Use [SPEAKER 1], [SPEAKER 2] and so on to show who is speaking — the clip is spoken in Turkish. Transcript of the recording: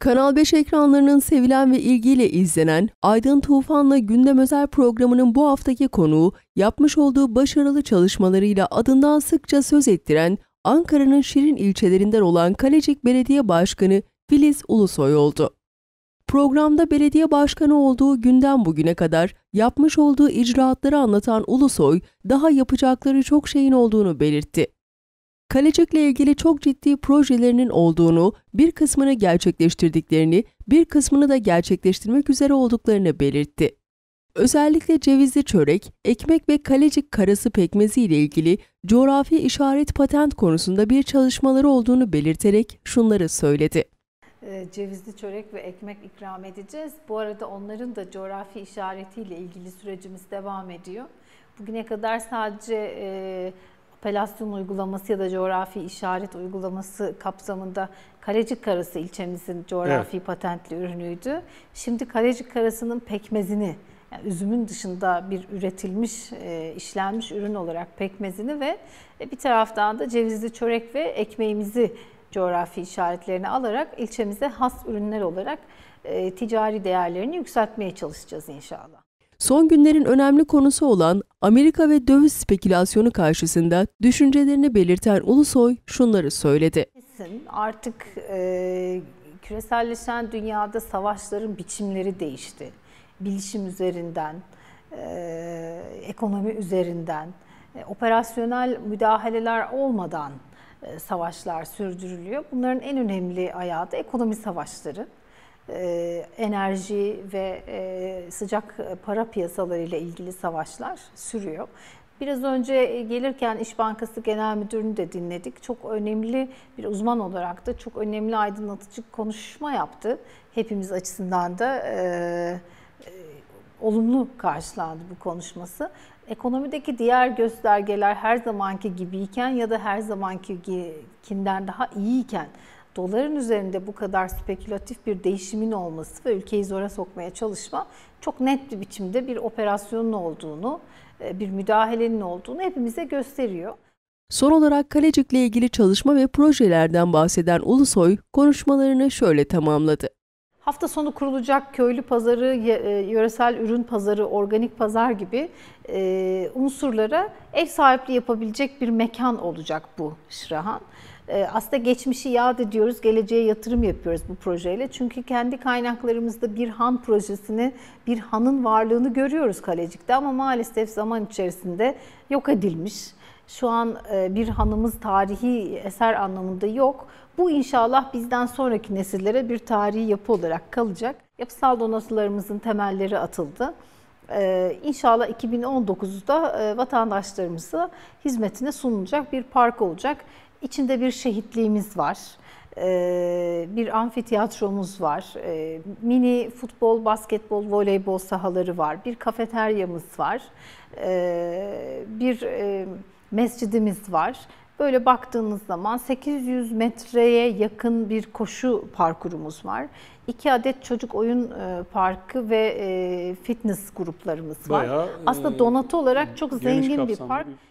[SPEAKER 1] Kanal 5 ekranlarının sevilen ve ilgiyle izlenen Aydın Tufan'la Gündem Özel programının bu haftaki konuğu yapmış olduğu başarılı çalışmalarıyla adından sıkça söz ettiren Ankara'nın Şirin ilçelerinden olan Kalecik Belediye Başkanı Filiz Ulusoy oldu. Programda belediye başkanı olduğu günden bugüne kadar yapmış olduğu icraatları anlatan Ulusoy, daha yapacakları çok şeyin olduğunu belirtti. Kalecik'le ilgili çok ciddi projelerinin olduğunu, bir kısmını gerçekleştirdiklerini, bir kısmını da gerçekleştirmek üzere olduklarını belirtti. Özellikle cevizli çörek, ekmek ve kalecik karası pekmezi ile ilgili coğrafi işaret patent konusunda bir çalışmaları olduğunu belirterek şunları söyledi
[SPEAKER 2] ee, cevizli çörek ve ekmek ikram edeceğiz. Bu arada onların da coğrafi işaretiyle ilgili sürecimiz devam ediyor. Bugüne kadar sadece e, Pelasyon uygulaması ya da coğrafi işaret uygulaması kapsamında Karecik Karası ilçemizin coğrafi evet. patentli ürünüydü. Şimdi Karecik Karası'nın pekmezini yani üzümün dışında bir üretilmiş, e, işlenmiş ürün olarak pekmezini ve e, bir taraftan da cevizli çörek ve ekmeğimizi coğrafi işaretlerini alarak ilçemize has ürünler olarak e, ticari değerlerini yükseltmeye çalışacağız inşallah
[SPEAKER 1] son günlerin önemli konusu olan Amerika ve döviz spekülasyonu karşısında düşüncelerini belirten Ulusoy şunları söyledi.
[SPEAKER 2] artık e, küreselleşen dünyada savaşların biçimleri değişti. Bilişim üzerinden, e, ekonomi üzerinden, e, operasyonel müdahaleler olmadan e, savaşlar sürdürülüyor. Bunların en önemli ayağı da ekonomi savaşları. E, enerji ve e, sıcak para piyasaları ile ilgili savaşlar sürüyor. Biraz önce e, gelirken İş Bankası Genel Müdürünü de dinledik. Çok önemli bir uzman olarak da çok önemli aydınlatıcı konuşma yaptı. Hepimiz açısından da e, e, olumlu karşılandı bu konuşması. Ekonomideki diğer göstergeler her zamanki gibiyken ya da her zamankinden daha iyiyken doların üzerinde bu kadar spekülatif bir değişimin olması ve ülkeyi zora sokmaya çalışma çok net bir biçimde bir operasyonun olduğunu, e, bir müdahalenin olduğunu hepimize gösteriyor.
[SPEAKER 1] Son olarak Kalecik'le ilgili çalışma ve projelerden bahseden Ulusoy konuşmalarını şöyle tamamladı.
[SPEAKER 2] Hafta sonu kurulacak köylü pazarı, e, yöresel ürün pazarı, organik pazar gibi e, unsurlara ev sahipliği yapabilecek bir mekan olacak bu Şırahan. E, aslında geçmişi yad ediyoruz, geleceğe yatırım yapıyoruz bu projeyle. Çünkü kendi kaynaklarımızda bir han projesini, bir hanın varlığını görüyoruz Kalecik'te ama maalesef zaman içerisinde yok edilmiş. Şu an e, bir hanımız tarihi eser anlamında yok. Bu inşallah bizden sonraki nesillere bir tarihi yapı olarak kalacak. Yapısal donatılarımızın temelleri atıldı. Ee, inşallah 2019'da e, vatandaşlarımızı hizmetine sunulacak bir park olacak. İçinde bir şehitliğimiz var ee, bir amfiteyatromuz var, ee, mini futbol, basketbol, voleybol sahaları var, bir kafeteryamız var, ee, bir e, mescidimiz var. Böyle baktığınız zaman 800 metreye yakın bir koşu parkurumuz var. İki adet çocuk oyun e, parkı ve e, fitness gruplarımız var. Bayağı, Aslında donatı olarak çok zengin bir park. Bir...